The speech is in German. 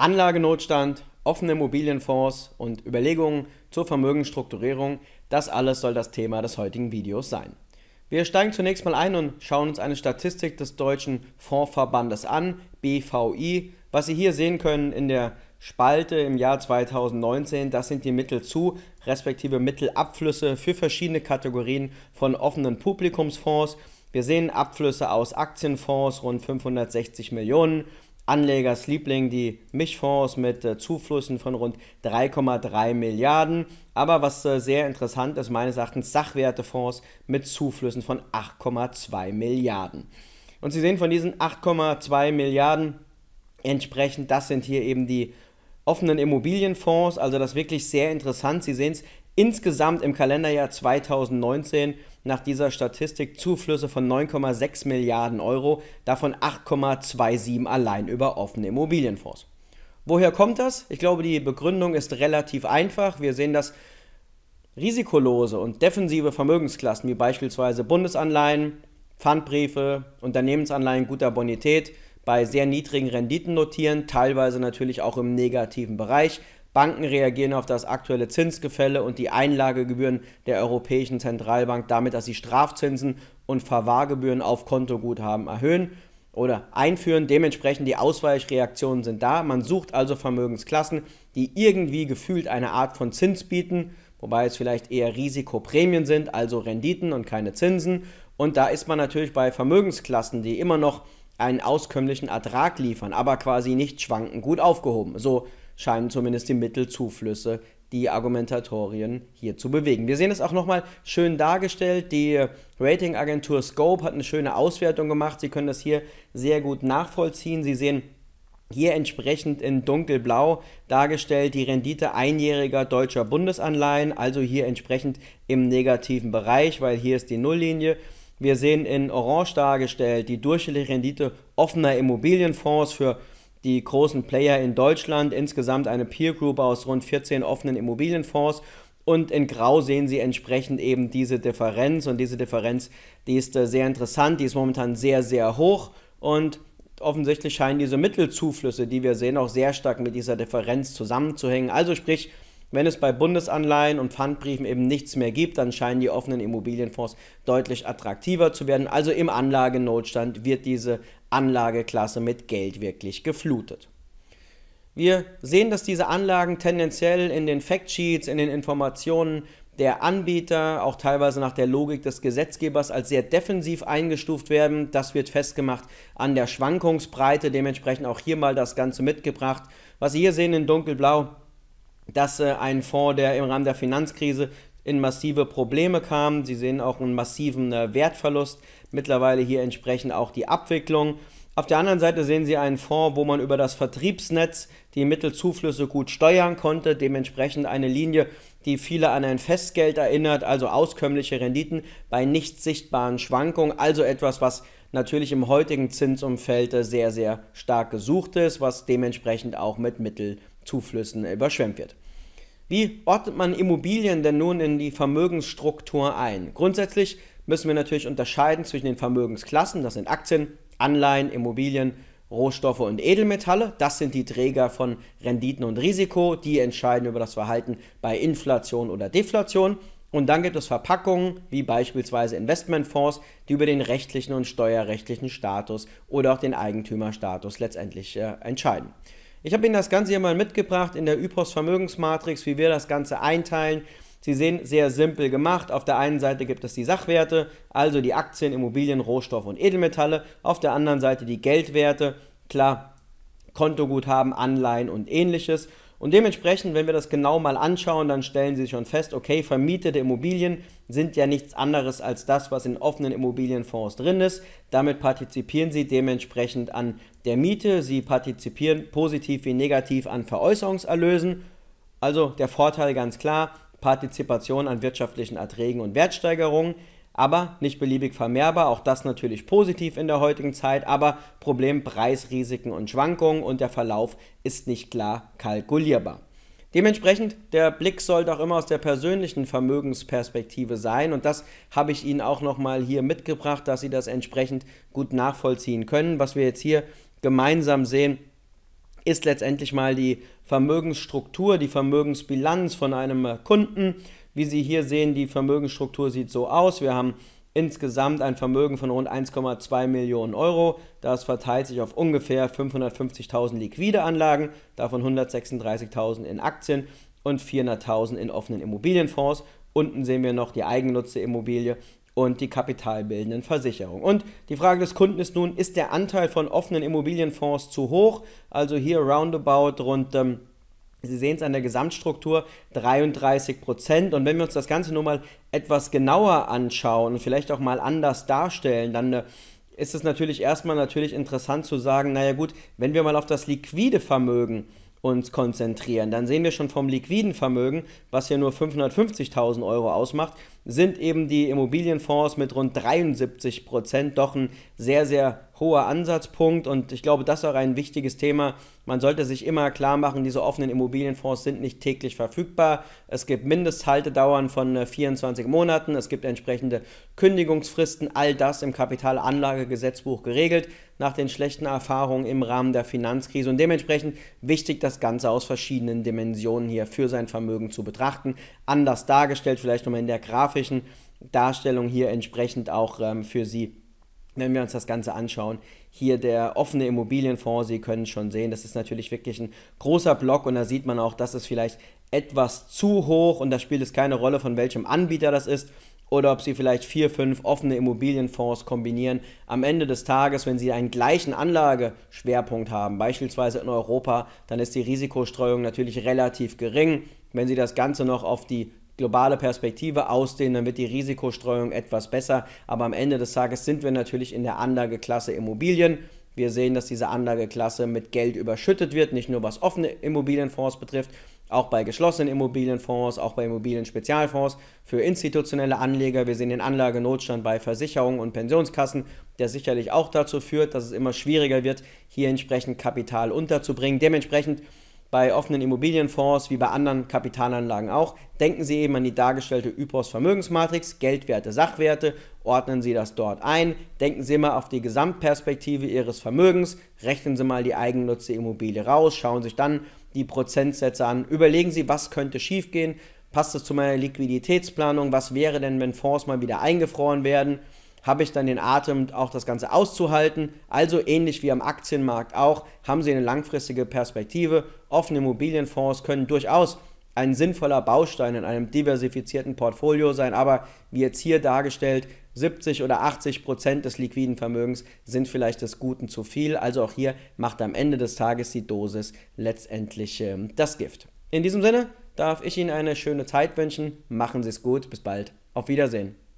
Anlagenotstand, offene Immobilienfonds und Überlegungen zur Vermögensstrukturierung, das alles soll das Thema des heutigen Videos sein. Wir steigen zunächst mal ein und schauen uns eine Statistik des Deutschen Fondsverbandes an, BVI. Was Sie hier sehen können in der Spalte im Jahr 2019, das sind die Mittelzu- respektive Mittelabflüsse für verschiedene Kategorien von offenen Publikumsfonds. Wir sehen Abflüsse aus Aktienfonds rund 560 Millionen, Anlegersliebling, die Mischfonds mit äh, Zuflüssen von rund 3,3 Milliarden. Aber was äh, sehr interessant ist, meines Erachtens Sachwertefonds mit Zuflüssen von 8,2 Milliarden. Und Sie sehen von diesen 8,2 Milliarden entsprechend, das sind hier eben die offenen Immobilienfonds. Also das wirklich sehr interessant. Sie sehen es insgesamt im Kalenderjahr 2019 nach dieser Statistik Zuflüsse von 9,6 Milliarden Euro, davon 8,27 allein über offene Immobilienfonds. Woher kommt das? Ich glaube, die Begründung ist relativ einfach. Wir sehen dass risikolose und defensive Vermögensklassen wie beispielsweise Bundesanleihen, Pfandbriefe, Unternehmensanleihen guter Bonität bei sehr niedrigen Renditen notieren, teilweise natürlich auch im negativen Bereich, Banken reagieren auf das aktuelle Zinsgefälle und die Einlagegebühren der Europäischen Zentralbank damit, dass sie Strafzinsen und Verwahrgebühren auf Kontoguthaben erhöhen oder einführen. Dementsprechend die Ausweichreaktionen sind da. Man sucht also Vermögensklassen, die irgendwie gefühlt eine Art von Zins bieten, wobei es vielleicht eher Risikoprämien sind, also Renditen und keine Zinsen. Und da ist man natürlich bei Vermögensklassen, die immer noch einen auskömmlichen Ertrag liefern, aber quasi nicht schwanken, gut aufgehoben. So scheinen zumindest die Mittelzuflüsse die Argumentatorien hier zu bewegen. Wir sehen es auch nochmal schön dargestellt. Die Ratingagentur Scope hat eine schöne Auswertung gemacht. Sie können das hier sehr gut nachvollziehen. Sie sehen hier entsprechend in dunkelblau dargestellt die Rendite einjähriger deutscher Bundesanleihen, also hier entsprechend im negativen Bereich, weil hier ist die Nulllinie. Wir sehen in orange dargestellt die durchschnittliche Rendite offener Immobilienfonds für die großen Player in Deutschland, insgesamt eine Peer Group aus rund 14 offenen Immobilienfonds. Und in Grau sehen Sie entsprechend eben diese Differenz. Und diese Differenz, die ist äh, sehr interessant, die ist momentan sehr, sehr hoch. Und offensichtlich scheinen diese Mittelzuflüsse, die wir sehen, auch sehr stark mit dieser Differenz zusammenzuhängen. Also sprich, wenn es bei Bundesanleihen und Pfandbriefen eben nichts mehr gibt, dann scheinen die offenen Immobilienfonds deutlich attraktiver zu werden. Also im Anlagenotstand wird diese Anlageklasse mit Geld wirklich geflutet. Wir sehen, dass diese Anlagen tendenziell in den Factsheets, in den Informationen der Anbieter, auch teilweise nach der Logik des Gesetzgebers, als sehr defensiv eingestuft werden. Das wird festgemacht an der Schwankungsbreite, dementsprechend auch hier mal das Ganze mitgebracht. Was Sie hier sehen in dunkelblau, dass äh, ein Fonds, der im Rahmen der Finanzkrise in massive Probleme kam, Sie sehen auch einen massiven äh, Wertverlust, mittlerweile hier entsprechend auch die Abwicklung. Auf der anderen Seite sehen Sie einen Fonds, wo man über das Vertriebsnetz die Mittelzuflüsse gut steuern konnte, dementsprechend eine Linie, die viele an ein Festgeld erinnert, also auskömmliche Renditen bei nicht sichtbaren Schwankungen, also etwas, was natürlich im heutigen Zinsumfeld äh, sehr, sehr stark gesucht ist, was dementsprechend auch mit Mittelzuflüssen überschwemmt wird. Wie ordnet man Immobilien denn nun in die Vermögensstruktur ein? Grundsätzlich müssen wir natürlich unterscheiden zwischen den Vermögensklassen, das sind Aktien, Anleihen, Immobilien, Rohstoffe und Edelmetalle. Das sind die Träger von Renditen und Risiko, die entscheiden über das Verhalten bei Inflation oder Deflation. Und dann gibt es Verpackungen, wie beispielsweise Investmentfonds, die über den rechtlichen und steuerrechtlichen Status oder auch den Eigentümerstatus letztendlich äh, entscheiden. Ich habe Ihnen das Ganze hier mal mitgebracht in der Üpos Vermögensmatrix, wie wir das Ganze einteilen. Sie sehen, sehr simpel gemacht. Auf der einen Seite gibt es die Sachwerte, also die Aktien, Immobilien, Rohstoff und Edelmetalle. Auf der anderen Seite die Geldwerte, klar, Kontoguthaben, Anleihen und ähnliches. Und dementsprechend, wenn wir das genau mal anschauen, dann stellen Sie schon fest, okay, vermietete Immobilien sind ja nichts anderes als das, was in offenen Immobilienfonds drin ist. Damit partizipieren Sie dementsprechend an der Miete. Sie partizipieren positiv wie negativ an Veräußerungserlösen. Also der Vorteil ganz klar, Partizipation an wirtschaftlichen Erträgen und Wertsteigerungen aber nicht beliebig vermehrbar. Auch das natürlich positiv in der heutigen Zeit, aber Problem Preisrisiken und Schwankungen und der Verlauf ist nicht klar kalkulierbar. Dementsprechend, der Blick sollte auch immer aus der persönlichen Vermögensperspektive sein und das habe ich Ihnen auch nochmal hier mitgebracht, dass Sie das entsprechend gut nachvollziehen können. Was wir jetzt hier gemeinsam sehen, ist letztendlich mal die Vermögensstruktur, die Vermögensbilanz von einem Kunden wie Sie hier sehen, die Vermögensstruktur sieht so aus. Wir haben insgesamt ein Vermögen von rund 1,2 Millionen Euro. Das verteilt sich auf ungefähr 550.000 liquide Anlagen, davon 136.000 in Aktien und 400.000 in offenen Immobilienfonds. Unten sehen wir noch die eigennutzte Immobilie und die kapitalbildenden Versicherungen. Und die Frage des Kunden ist nun, ist der Anteil von offenen Immobilienfonds zu hoch? Also hier roundabout rund ähm, Sie sehen es an der Gesamtstruktur 33 Prozent. Und wenn wir uns das Ganze nur mal etwas genauer anschauen und vielleicht auch mal anders darstellen, dann äh, ist es natürlich erstmal natürlich interessant zu sagen, naja gut, wenn wir mal auf das liquide Vermögen uns konzentrieren, dann sehen wir schon vom liquiden Vermögen, was hier nur 550.000 Euro ausmacht, sind eben die Immobilienfonds mit rund 73 Prozent doch ein sehr, sehr hoher Ansatzpunkt und ich glaube, das ist auch ein wichtiges Thema. Man sollte sich immer klar machen, diese offenen Immobilienfonds sind nicht täglich verfügbar. Es gibt Mindesthaltedauern von 24 äh, Monaten, es gibt entsprechende Kündigungsfristen, all das im Kapitalanlagegesetzbuch geregelt nach den schlechten Erfahrungen im Rahmen der Finanzkrise und dementsprechend wichtig, das Ganze aus verschiedenen Dimensionen hier für sein Vermögen zu betrachten. Anders dargestellt, vielleicht nochmal in der Grafik grafischen Darstellung hier entsprechend auch ähm, für Sie, wenn wir uns das Ganze anschauen. Hier der offene Immobilienfonds, Sie können schon sehen, das ist natürlich wirklich ein großer Block und da sieht man auch, dass es vielleicht etwas zu hoch und da spielt es keine Rolle, von welchem Anbieter das ist oder ob sie vielleicht vier, fünf offene Immobilienfonds kombinieren. Am Ende des Tages, wenn sie einen gleichen Anlageschwerpunkt haben, beispielsweise in Europa, dann ist die Risikostreuung natürlich relativ gering. Wenn sie das Ganze noch auf die globale Perspektive ausdehnen, dann wird die Risikostreuung etwas besser. Aber am Ende des Tages sind wir natürlich in der Anlageklasse Immobilien. Wir sehen, dass diese Anlageklasse mit Geld überschüttet wird, nicht nur was offene Immobilienfonds betrifft, auch bei geschlossenen Immobilienfonds, auch bei Immobilien-Spezialfonds für institutionelle Anleger. Wir sehen den Anlagenotstand bei Versicherungen und Pensionskassen, der sicherlich auch dazu führt, dass es immer schwieriger wird, hier entsprechend Kapital unterzubringen. Dementsprechend bei offenen Immobilienfonds wie bei anderen Kapitalanlagen auch. Denken Sie eben an die dargestellte Üpos Vermögensmatrix, Geldwerte, Sachwerte, ordnen Sie das dort ein. Denken Sie immer auf die Gesamtperspektive Ihres Vermögens, rechnen Sie mal die eigennutze Immobilie raus, schauen sich dann die Prozentsätze an, überlegen Sie, was könnte schiefgehen, passt es zu meiner Liquiditätsplanung, was wäre denn, wenn Fonds mal wieder eingefroren werden habe ich dann den Atem, auch das Ganze auszuhalten. Also ähnlich wie am Aktienmarkt auch, haben sie eine langfristige Perspektive. Offene Immobilienfonds können durchaus ein sinnvoller Baustein in einem diversifizierten Portfolio sein, aber wie jetzt hier dargestellt, 70 oder 80 Prozent des liquiden Vermögens sind vielleicht des Guten zu viel. Also auch hier macht am Ende des Tages die Dosis letztendlich äh, das Gift. In diesem Sinne darf ich Ihnen eine schöne Zeit wünschen. Machen Sie es gut. Bis bald. Auf Wiedersehen.